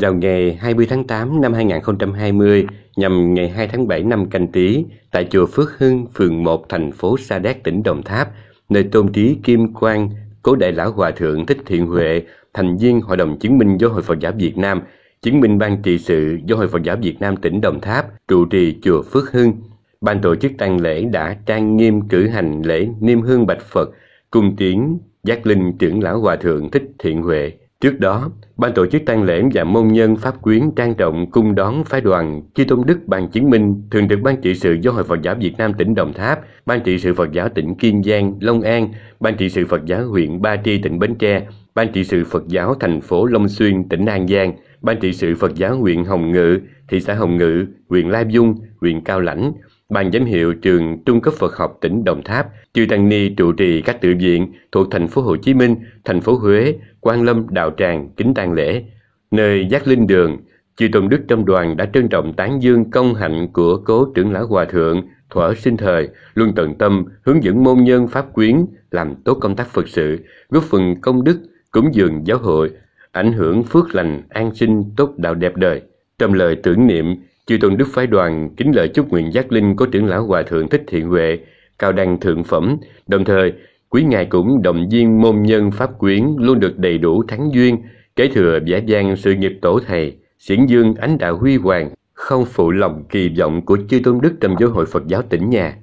Vào ngày 20 tháng 8 năm 2020 nhằm ngày 2 tháng 7 năm canh tí tại chùa Phước Hưng, phường 1, thành phố Sa Đéc, tỉnh Đồng Tháp, nơi tôn trí Kim Quang, cố đại lão hòa thượng Thích Thiện Huệ, thành viên Hội đồng chứng minh giáo hội Phật giáo Việt Nam, chứng minh ban trị sự giáo hội Phật giáo Việt Nam tỉnh Đồng Tháp, trụ trì chùa Phước Hưng. Ban tổ chức tang lễ đã trang nghiêm cử hành lễ niêm hương bạch Phật, cùng tiếng giác linh trưởng lão hòa thượng Thích Thiện Huệ Trước đó, ban tổ chức tang lễ và môn nhân pháp quyến trang trọng cung đón phái đoàn chi Tôn Đức Ban Chứng Minh thường được Ban trị sự do hội Phật giáo Việt Nam tỉnh Đồng Tháp, Ban trị sự Phật giáo tỉnh Kiên Giang, Long An, Ban trị sự Phật giáo huyện Ba Tri tỉnh Bến Tre, Ban trị sự Phật giáo thành phố Long Xuyên tỉnh An Giang, Ban trị sự Phật giáo huyện Hồng Ngự, thị xã Hồng Ngự, huyện Lai Dung, huyện Cao Lãnh, Ban giám hiệu trường Trung cấp Phật học tỉnh Đồng Tháp, chư tăng ni trụ trì các tự viện thuộc thành phố Hồ Chí Minh, thành phố Huế, Quan Lâm, Đạo Tràng, Kính Tang Lễ, nơi giác linh đường, chư tôn đức trong đoàn đã trân trọng tán dương công hạnh của cố trưởng lão hòa thượng thuở sinh thời luôn tận tâm hướng dẫn môn nhân pháp quyến làm tốt công tác phật sự góp phần công đức cúng dường giáo hội ảnh hưởng phước lành an sinh tốt đạo đẹp đời trong lời tưởng niệm Chư Tôn Đức Phái Đoàn kính lời chúc nguyện giác linh của trưởng lão Hòa Thượng Thích Thiện Huệ, cao đăng thượng phẩm, đồng thời quý ngài cũng động viên môn nhân pháp quyến luôn được đầy đủ thắng duyên, kế thừa giả vang sự nghiệp tổ thầy, xiển dương ánh đạo huy hoàng, không phụ lòng kỳ vọng của chư Tôn Đức trong giáo hội Phật giáo tỉnh nhà.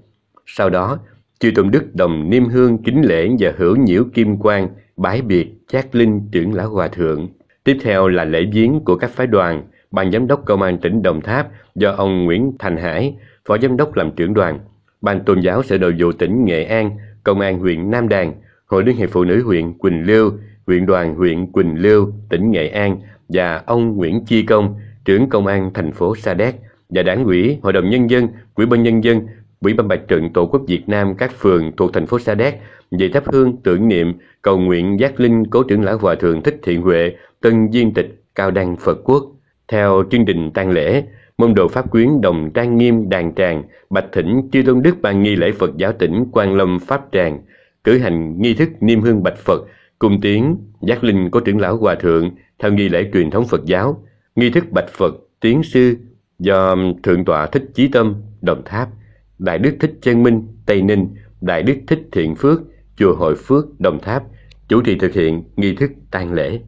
Sau đó, chư Tôn Đức đồng niêm hương kính lễ và hữu nhiễu kim quang, bái biệt, giác linh trưởng lão hòa thượng. Tiếp theo là lễ viếng của các phái đoàn, Ban Giám đốc Công an tỉnh Đồng Tháp do ông Nguyễn Thành Hải, Phó Giám đốc làm trưởng đoàn, Ban Tôn giáo Sở Nội vụ tỉnh Nghệ An, Công an huyện Nam Đàn, Hội Liên hiệp Phụ nữ huyện Quỳnh Lưu, huyện đoàn huyện Quỳnh Lưu, tỉnh Nghệ An và ông Nguyễn Chi Công, trưởng Công an thành phố Sa Đéc và đảng ủy, Hội đồng Nhân dân, Quỹ ban Nhân dân, Quỹ ban Mặt trận Tổ quốc Việt Nam các phường thuộc thành phố Sa Đéc về thắp hương tưởng niệm cầu nguyện giác linh cố trưởng lão hòa thượng thích thiện huệ tân viên tịch cao đăng phật quốc theo chương trình tang lễ, môn đồ Pháp Quyến đồng trang nghiêm đàn tràng, bạch thỉnh chư tôn đức ban nghi lễ Phật giáo tỉnh Quang Lâm Pháp Tràng, cử hành nghi thức niêm hương bạch Phật, cùng tiếng giác linh của trưởng lão hòa thượng theo nghi lễ truyền thống Phật giáo, nghi thức bạch Phật tiến sư do thượng tọa thích chí tâm Đồng Tháp, đại đức thích chân minh Tây Ninh, đại đức thích thiện phước chùa hội phước Đồng Tháp chủ trì thực hiện nghi thức tang lễ.